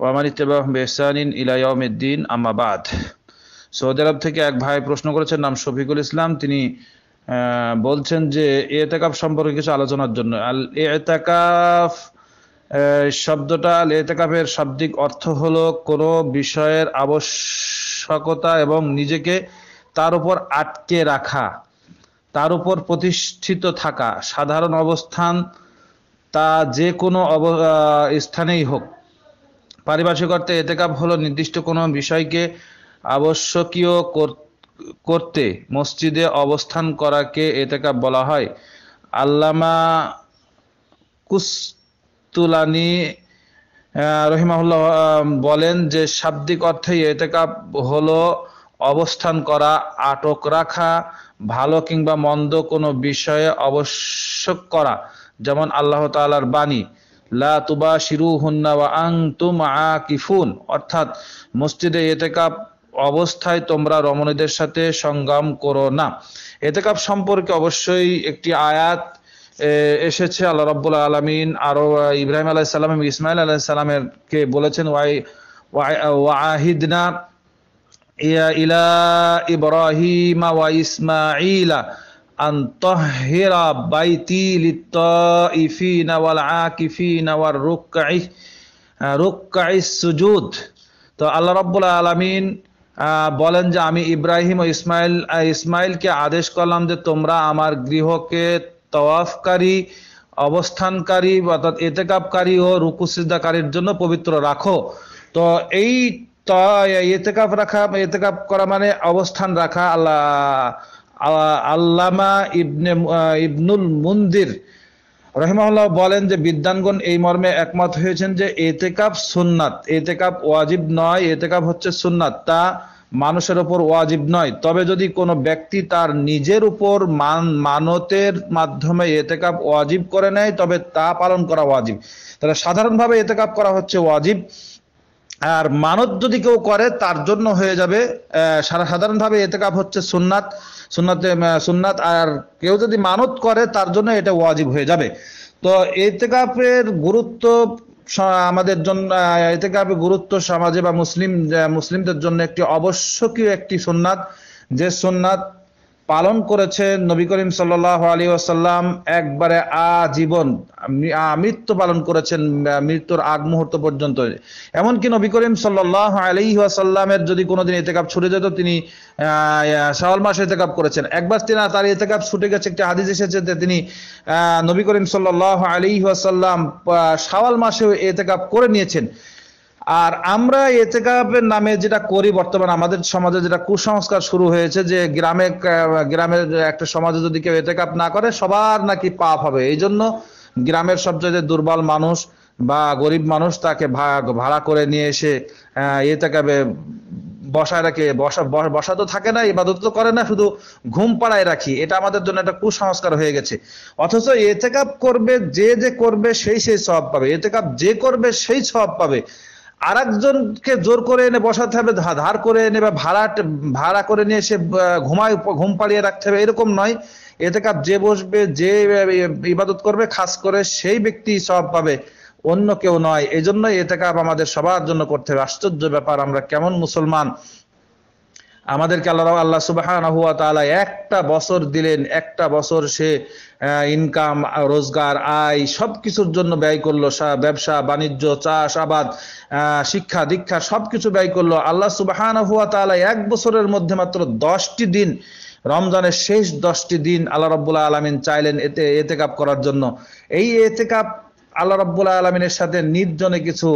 ওয়ামান বেহসানিন আমাবাদ সৌদি আরব থেকে এক ভাই প্রশ্ন করেছেন নাম শফিকুল ইসলাম তিনি বলছেন যে এতেকাফ সম্পর্কে কিছু আলোচনার জন্য আল এতেকাফ শব্দটা আল এতেকাফের শাব্দিক অর্থ হলো কোনো বিষয়ের আবশ্যকতা এবং নিজেকে তার উপর আটকে রাখা তার উপর প্রতিষ্ঠিত থাকা সাধারণ অবস্থান তা যে কোনো স্থানেই হোক পারিপার্শ্বিক অর্থে এতেকাপ হলো নির্দিষ্ট কোনো বিষয়কে আবশ্যকীয় করতে মসজিদে অবস্থান করাকে এতেকাপ বলা হয় আল্লামা কুস্তুলানি রহিমাহুল্লাহ বলেন যে শাব্দিক অর্থে এতেকাপ হলো অবস্থান করা আটক রাখা ভালো কিংবা মন্দ কোনো বিষয়ে আবশ্যক করা যেমন আল্লাহ তালার বাণী অর্থাৎ মসজিদে এতেকাপ অবস্থায় তোমরা রমণীদের সাথে সংগ্রাম করো না এতেকাপ সম্পর্কে অবশ্যই একটি আয়াত এসেছে আল্লাহ রাব্বুল আলমিন আরো ইব্রাহিম আলাহ সাল্লাম এবং ইসমাইল আলাহ সাল্লামের কে বলেছেন ওয়াই ওয়াহিদনা ইয়া ইলা ইব্রাহিমা ওয়া ইসমাইলা আন তহেরা বাইতি লিত্তাইফিনা ওয়াল আকিফিনা ওয়ার রুককাই তো আল্লাহ রাব্বুল আলামিন বলেন যে আমি ইব্রাহিম ও ইসমাইল ইসমাইলকে আদেশ করলাম যে তোমরা আমার গৃহকে তওয়াফকারী অবস্থানকারী অর্থাৎ এতেকাপকারী ও সিদ্ধাকারীর জন্য পবিত্র রাখো তো এই এতেকাপ রাখা এতেকাপ করা মানে অবস্থান রাখা আল্লাহ আল্লামা ইবনে ইবনুল মন্দির রহিমাল্লাহ বলেন যে বিদ্যানগণ এই মর্মে একমত হয়েছেন যে এতে কাপ সুননাথ এতে কাপ ওয়াজিব নয় এতে কাপ হচ্ছে সুননাথ তা মানুষের ওপর ওয়াজিব নয় তবে যদি কোনো ব্যক্তি তার নিজের উপর মান মানতের মাধ্যমে এতে কাপ ওয়াজিব করে নেয় তবে তা পালন করা ওয়াজিব তাহলে সাধারণভাবে এতে কাপ করা হচ্ছে ওয়াজিব আর মানত যদি কেউ করে তার জন্য হয়ে যাবে সাধারণভাবে এতে কাপ হচ্ছে সুননাথ সুন্নাতে সুন্নাত আর কেউ যদি মানত করে তার জন্য এটা ওয়াজিব হয়ে যাবে তো এতেকাপের গুরুত্ব আমাদের জন্য এতেকাপের গুরুত্ব সমাজে বা মুসলিম মুসলিমদের জন্য একটি অবশ্যকীয় একটি সুন্নাত যে সুন্নাত পালন করেছেন নবী করিম সাল্লাহ আলী আসাল্লাম একবারে আজীবন মৃত্যু পালন করেছেন মৃত্যুর আগ মুহূর্ত পর্যন্ত এমনকি নবী করিম সাল্লাহ আলী আসাল্লামের যদি কোনোদিন এতেকাপ ছুটে যেত তিনি শাওয়াল মাসে এতেকাপ করেছেন একবার তিনি তার এতেকাপ ছুটে গেছে একটি হাদিস এসেছে যে তিনি নবী করিম সাল্লাহ আলী আসাল্লাম শাওয়াল মাসেও এতেকাপ করে নিয়েছেন আর আমরা এতেকাপের নামে যেটা করি বর্তমানে আমাদের সমাজে যেটা কুসংস্কার শুরু হয়েছে যে গ্রামে গ্রামের একটা সমাজে যদি কেউ এতেকাপ না করে সবার নাকি পাপ হবে এই জন্য গ্রামের সবচেয়ে দুর্বল মানুষ বা গরিব মানুষ তাকে ভাড়া করে নিয়ে এসে এতেকাপে বসায় রাখে বসা বসা তো থাকে না ইবাদত তো করে না শুধু ঘুম পাড়ায় রাখি এটা আমাদের জন্য একটা কুসংস্কার হয়ে গেছে অথচ এতেকাপ করবে যে যে করবে সেই সেই সব পাবে এতেকাপ যে করবে সেই সব পাবে আরেকজনকে জোর করে এনে বসাতে হবে ধার করে এনে বা ভাড়া ভাড়া করে নিয়ে সে ঘুমায় ঘুম পাড়িয়ে রাখতে হবে এরকম নয় এতে কাপ যে বসবে যে ইবাদত করবে খাস করে সেই ব্যক্তি সব পাবে অন্য কেউ নয় এই জন্য এতে কাপ আমাদের সবার জন্য করতে হবে আশ্চর্য ব্যাপার আমরা কেমন মুসলমান আমাদেরকে আল্লাহ আল্লাহ সুবাহান হুয়া তালা একটা বছর দিলেন একটা বছর সে ইনকাম রোজগার আয় সব কিছুর জন্য ব্যয় করলো ব্যবসা বাণিজ্য চাষ আবাদ শিক্ষা দীক্ষা সব কিছু ব্যয় করলো আল্লাহ সুবাহান হুয়া তালা এক বছরের মধ্যে মাত্র দশটি দিন রমজানের শেষ দশটি দিন আল্লাহ রব্বুল্লাহ আলমিন চাইলেন এতে এতেকাপ করার জন্য এই এতেকাপ আল্লাহ রব্বুল আলমিনের সাথে নির্জনে কিছু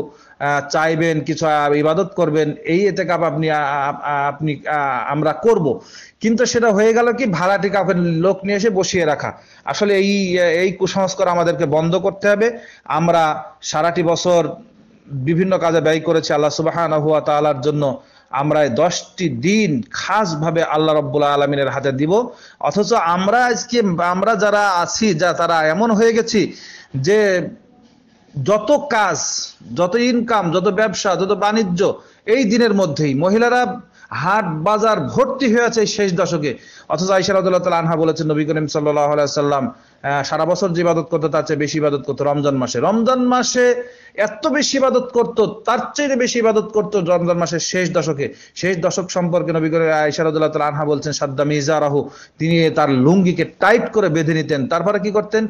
চাইবেন কিছু ইবাদত করবেন এই এতে কাপ আপনি আপনি আমরা করব কিন্তু সেটা হয়ে গেল কি ভাড়াটি কাপের লোক নিয়ে এসে বসিয়ে রাখা আসলে এই এই কুসংস্কার আমাদেরকে বন্ধ করতে হবে আমরা সারাটি বছর বিভিন্ন কাজে ব্যয় করেছি আল্লাহ সুবাহান হুয়া তালার জন্য আমরা এই দশটি দিন খাসভাবে আল্লাহ রব্বুল্লাহ আলমিনের হাতে দিব অথচ আমরা আজকে আমরা যারা আছি যা তারা এমন হয়ে গেছি যে যত কাজ যত ইনকাম যত ব্যবসা যত বাণিজ্য এই দিনের মধ্যেই মহিলারা হাট বাজার ভর্তি হয়ে আছে শেষ দশকে অথচ আইসারাদুল্লাহ আনহা বলেছেন নবী করিম সাল্লাহ সাল্লাম সারা বছর যে ইবাদত করতো তার চেয়ে বেশি ইবাদত করতো রমজান মাসে রমজান মাসে এত বেশি ইবাদত করতো তার চেয়ে বেশি ইবাদত করতো রমজান মাসের শেষ দশকে শেষ দশক সম্পর্কে নবী করিম আইসারাদুল্লাহ তাল আনহা বলছেন সাদ্দা মিজারাহু তিনি তার লুঙ্গিকে টাইট করে বেঁধে নিতেন তারপরে কি করতেন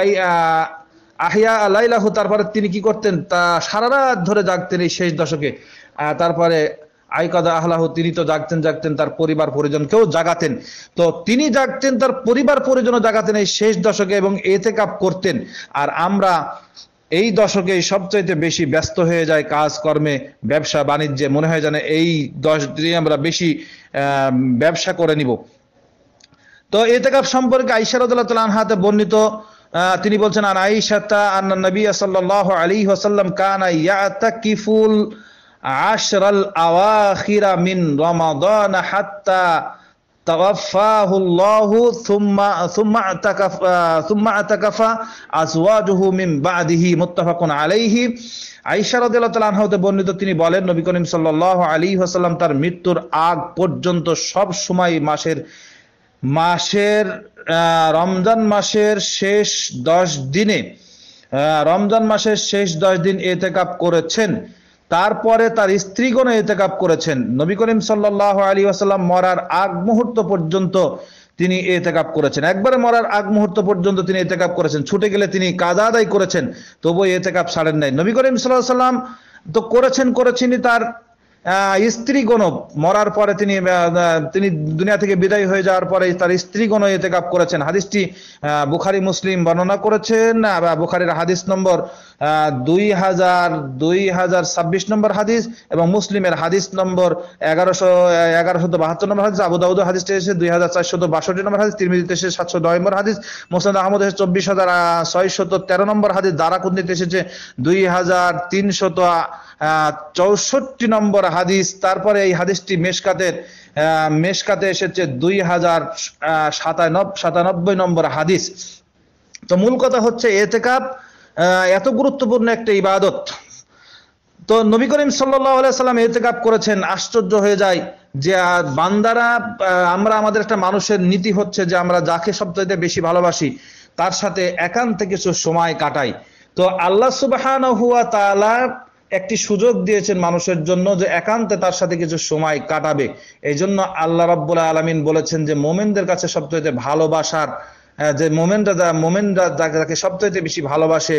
আই আহিয়া আলাইলাহু তারপরে তিনি কি করতেন তা সারা রাত ধরে জাগতেন এই শেষ দশকে তারপরে আইকাদা আহলাহু তিনি তো জাগতেন জাগতেন তার পরিবার পরিজনকেও জাগাতেন তো তিনি জাগতেন তার পরিবার পরিজনও জাগাতেন এই শেষ দশকে এবং এতে কাপ করতেন আর আমরা এই দশকে সবচাইতে বেশি ব্যস্ত হয়ে যায় কাজকর্মে ব্যবসা বাণিজ্যে মনে হয় যেন এই দশ দিনে আমরা বেশি ব্যবসা করে নিব তো এতে কাপ সম্পর্কে আইসারদুল্লাহ তাল আনহাতে বর্ণিত তিনি বলছেন আন আইসাতা আন্না নবী সাল্লাহ আলী ওসাল্লাম কানা ইয়াতাকিফুল আশরাল আওয়াখিরা মিন রমাদান হাত্তা আয়েশা রাদিয়াল্লাহু তাআলা হতে বর্ণিত তিনি বলেন নবী করিম সাল্লাল্লাহু আলাইহি ওয়াসাল্লাম তার মৃত্যুর আগ পর্যন্ত সব সময় মাসের মাসের রমজান মাসের শেষ দশ দিনে রমজান মাসের শেষ দশ দিন এতেকাপ করেছেন তারপরে তার স্ত্রীগণ এতেকাপ করেছেন নবী করিম সাল্লাহ আলী আসাল্লাম মরার আগ মুহূর্ত পর্যন্ত তিনি এতেকাপ করেছেন একবারে মরার আগ মুহূর্ত পর্যন্ত তিনি এতেকাপ করেছেন ছুটে গেলে তিনি কাজা আদায় করেছেন তবুও এতেকাপ ছাড়েন নাই নবী করিম সাল্লাহ সাল্লাম তো করেছেন করেছেনি তার স্ত্রীগণও মরার পরে তিনি তিনি দুনিয়া থেকে বিদায় হয়ে যাওয়ার পরে তার স্ত্রীগণ কাপ করেছেন হাদিসটি বুখারি মুসলিম বর্ণনা করেছেন বুখারির হাদিস নম্বর দুই হাজার দুই হাজার ছাব্বিশ নম্বর হাদিস এবং মুসলিমের হাদিস নম্বর এগারোশো এগারোশো বাহাত্তর নম্বর হাদিস আবু দাউদ এসে দুই হাজার চারশত বাষট্টি নম্বর হাদিস তিরমিজিতে এসেছে সাতশো নয় নম্বর হাদিস মোসাদ আহমদ এসেছে চব্বিশ হাজার ছয় ছয়শত তেরো নম্বর হাদিস দারাকুন্দিতে এসেছে দুই হাজার তিনশত চৌষট্টি নম্বর হাদিস তারপরে এই হাদিসটি মেশকাতের মেশকাতে এসেছে দুই হাজার সাতানব্বই নম্বর হাদিস তো মূল কথা হচ্ছে এতেকাপ এত গুরুত্বপূর্ণ একটা ইবাদত তো নবী করিম সাল্লাহ সাল্লাম এতেকাপ করেছেন আশ্চর্য হয়ে যায় যে বান্দারা আমরা আমাদের একটা মানুষের নীতি হচ্ছে যে আমরা যাকে সবচাইতে বেশি ভালোবাসি তার সাথে একান্ত কিছু সময় কাটাই তো আল্লাহ সুবাহ একটি সুযোগ দিয়েছেন মানুষের জন্য যে একান্তে তার সাথে কিছু সময় কাটাবে এই জন্য আল্লাহ রব্বুল আলমিন বলেছেন যে মোমেনদের কাছে সবচেয়ে ভালোবাসার যে মোমেনরা মোমেনরা যাকে সবচেয়ে বেশি ভালোবাসে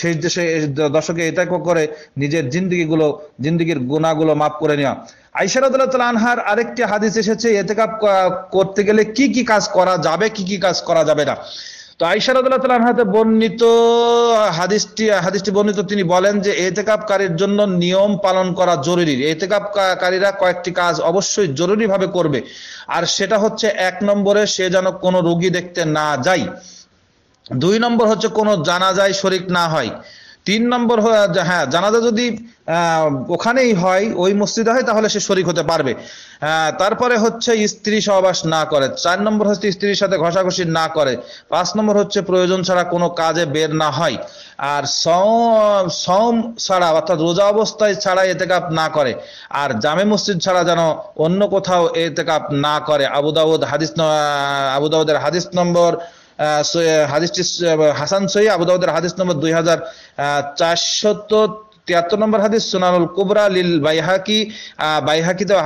সেই সেই দর্শকে এটা করে নিজের গুলো জিন্দিগির গুণাগুলো মাফ করে নেওয়া আইসারদুল্লাহ আনহার আরেকটি হাদিস এসেছে এতেকাপ করতে গেলে কি কি কাজ করা যাবে কি কি কাজ করা যাবে না তো আইসারদুল্লাহ আনহাতে বর্ণিত হাদিসটি হাদিসটি বর্ণিত তিনি বলেন যে এতেকাপকারীর জন্য নিয়ম পালন করা জরুরি এতেকাপকারীরা কয়েকটি কাজ অবশ্যই জরুরিভাবে করবে আর সেটা হচ্ছে এক নম্বরে সে যেন কোনো রুগী দেখতে না যায় দুই নম্বর হচ্ছে কোনো জানাজায় শরিক না হয় তিন নম্বর হ্যাঁ জানাজা যদি ওখানেই হয় ওই মসজিদে হয় তাহলে সে শরিক হতে পারবে তারপরে হচ্ছে স্ত্রী সহবাস না করে চার নম্বর হচ্ছে স্ত্রীর সাথে ঘষাঘষি না করে পাঁচ নম্বর হচ্ছে প্রয়োজন ছাড়া কোনো কাজে বের না হয় আর সম ছাড়া অর্থাৎ রোজা অবস্থায় ছাড়া এতেকাপ না করে আর জামে মসজিদ ছাড়া যেন অন্য কোথাও এতেকাপ না করে আবুদাউদ হাদিস আবুদাউদের হাদিস নম্বর হাদিসটি হাসান আবুদাউদের হাদিস নম্বর দুই তিয়াত্তর নম্বর হাদিস কুবরা লিল বাইহাকি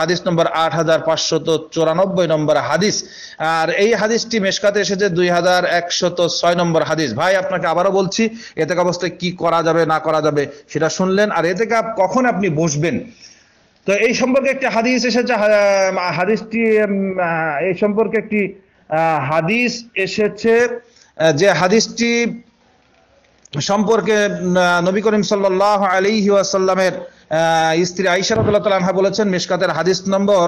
হাদিস নম্বর আট হাজার পাঁচশত চুরানব্বই নম্বর হাদিস আর এই হাদিসটি মেশকাতে এসেছে দুই হাজার একশত ছয় নম্বর হাদিস ভাই আপনাকে আবারও বলছি এতে অবস্থায় কি করা যাবে না করা যাবে সেটা শুনলেন আর এতে কখন আপনি বসবেন তো এই সম্পর্কে একটি হাদিস এসেছে হাদিসটি এই সম্পর্কে একটি হাদিস এসেছে যে হাদিসটি সম্পর্কে নবী করিম সাল্লাহ আলী আসাল্লামের স্ত্রী আইসা রতুল্লাহ বলেছেন মেশকাতের হাদিস নম্বর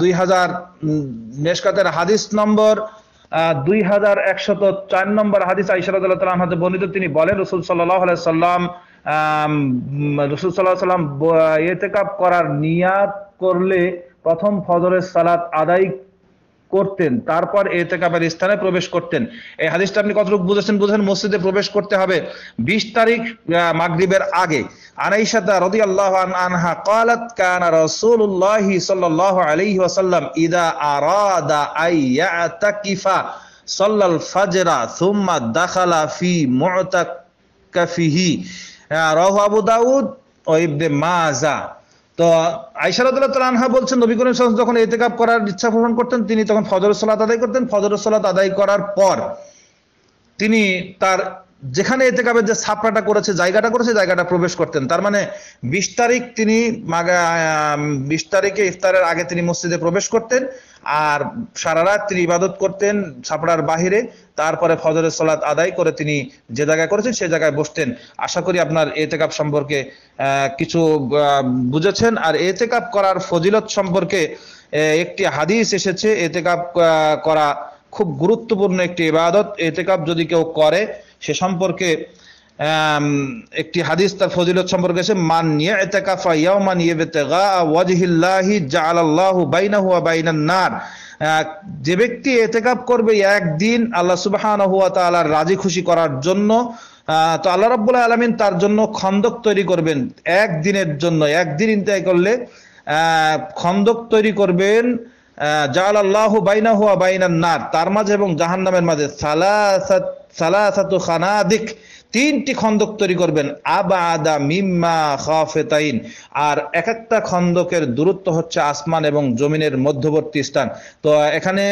দুই হাজার মেশকাতের হাদিস নম্বর দুই হাজার একশত চার নম্বর হাদিস আইসা রতুল্লাহ হাতে বর্ণিত তিনি বলেন রসুল সাল্লাহ সাল্লাম রসুল সাল্লাহ সাল্লাম এতেকাপ করার নিয়াত করলে প্রথম ফজরের সালাত আদায় করতেন তারপর এতেকাবের স্থানে প্রবেশ করতেন এই হাদিসটা আপনি কতটুকু বুঝেছেন বুঝেন মসজিদে প্রবেশ করতে হবে বিশ তারিখ মাগরিবের আগে রদি আল্লাহ আনহা কালাত কানা রসুল্লাহি সাল্লাহ ওয়াসাল্লাম ইদা আরাদা আইয়া তাকিফা ফাজরা সুম্মা দাখালা ফি মুতাকাফিহি রাহু আবু দাউদ ও ইবনে মাজা তো আইসারাদুল্লাহ বলছেন নবী করিম যখন এতেকাপ করার ইচ্ছা পোষণ করতেন তিনি তখন ফজর সালাত আদায় করতেন ফজর সালাত আদায় করার পর তিনি তার যেখানে এতেকাপের যে ছাপড়াটা করেছে জায়গাটা করেছে জায়গাটা প্রবেশ করতেন তার মানে বিশ তারিখ তিনি বিশ তারিখে ইফতারের আগে তিনি মসজিদে প্রবেশ করতেন আর সারা রাত তিনি ইবাদত করতেন ছাপড়ার বাহিরে তারপরে ফজরের সলাৎ আদায় করে তিনি যে জায়গায় করেছেন সে জায়গায় বসতেন আশা করি আপনার এতেকাপ সম্পর্কে কিছু বুঝেছেন আর এতেকাপ করার ফজিলত সম্পর্কে একটি হাদিস এসেছে এতেকাপ করা খুব গুরুত্বপূর্ণ একটি ইবাদত এতেকাপ যদি কেউ করে সে সম্পর্কে একটি হাদিস তার ফজিলত সম্পর্কে আছে মান ইয়াতাকাফা ইয়াওমান ইয়াবতাগা ওয়াজহিল্লাহি জাআলাল্লাহু বাইনাহু ওয়া বাইনান নার যে ব্যক্তি এতেকাপ করবে একদিন আল্লাহ সুবহানাহু ওয়া তাআলার রাজি খুশি করার জন্য তো আল্লাহ রাব্বুল আলামিন তার জন্য খন্দক তৈরি করবেন একদিনের জন্য একদিন ইন্তেয় করলে খন্দক তৈরি করবেন জাল আল্লাহ বাইনা হুয়া বাইনান নার তার মাঝে এবং জাহান্নামের মাঝে সালাসাত সালাসাতু খানাদিক তিনটি খন্দক তৈরি করবেন আবাদা মিম্মা খাফেতাইন আর এক একটা খন্দকের দূরত্ব হচ্ছে আসমান এবং জমিনের মধ্যবর্তী স্থান তো এখানে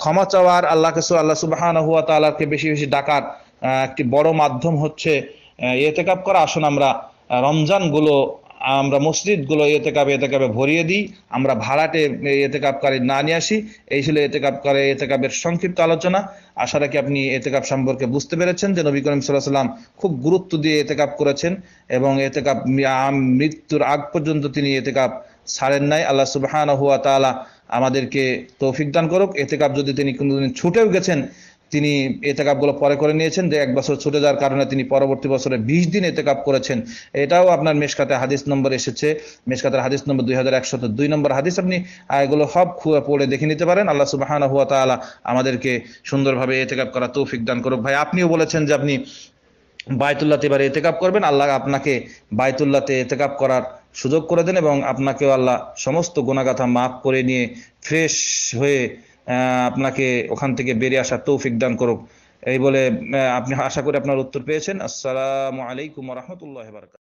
ক্ষমা চাওয়ার আল্লাহ আল্লাহ সুবাহান হুয়া তালাকে বেশি বেশি ডাকার একটি বড় মাধ্যম হচ্ছে এতেকাপ করা আসুন আমরা রমজানগুলো আমরা মসজিদগুলো এতে এতেকাপে এতে কাপে ভরিয়ে দিই আমরা ভাড়াটে এতে কাপকারী না নিয়ে আসি এই ছিল এতে কাপকারে এতে কাপের সংক্ষিপ্ত আলোচনা আশা রাখি আপনি এতে কাপ সম্পর্কে বুঝতে পেরেছেন যে নবী করিম সাল্লাহ সাল্লাম খুব গুরুত্ব দিয়ে এতে কাপ করেছেন এবং এতে কাপ মৃত্যুর আগ পর্যন্ত তিনি এতে কাপ ছাড়েন নাই আল্লাহ সুবাহান হুয়া তালা আমাদেরকে তৌফিক দান করুক এতে কাপ যদি তিনি কোনোদিন ছুটেও গেছেন তিনি এতেকাপগুলো পরে করে নিয়েছেন যে এক বছর ছুটে যাওয়ার কারণে তিনি পরবর্তী বছরে বিশ দিন এতেকাপ করেছেন এটাও আপনার মেশকাতে হাদিস নম্বর এসেছে মেশকাতের হাদিস নম্বর দুই হাজার একশত দুই নম্বর হাদিস আপনি এগুলো সব পড়ে দেখে নিতে পারেন আল্লাহ সুবাহান হুয়া তালা আমাদেরকে সুন্দরভাবে এতেকাপ করা তৌফিক দান করুক ভাই আপনিও বলেছেন যে আপনি বায়তুল্লাতে এবার এতেকাপ করবেন আল্লাহ আপনাকে বায়তুল্লাতে এতেকাপ করার সুযোগ করে দেন এবং আপনাকেও আল্লাহ সমস্ত গুণাগাথা মাফ করে নিয়ে ফ্রেশ হয়ে আপনাকে ওখান থেকে বেরিয়ে আসার তৌফিক দান করুক এই বলে আপনি আশা করি আপনার উত্তর পেয়েছেন আসসালামু আলাইকুম রহমতুল্লাহ বারকাত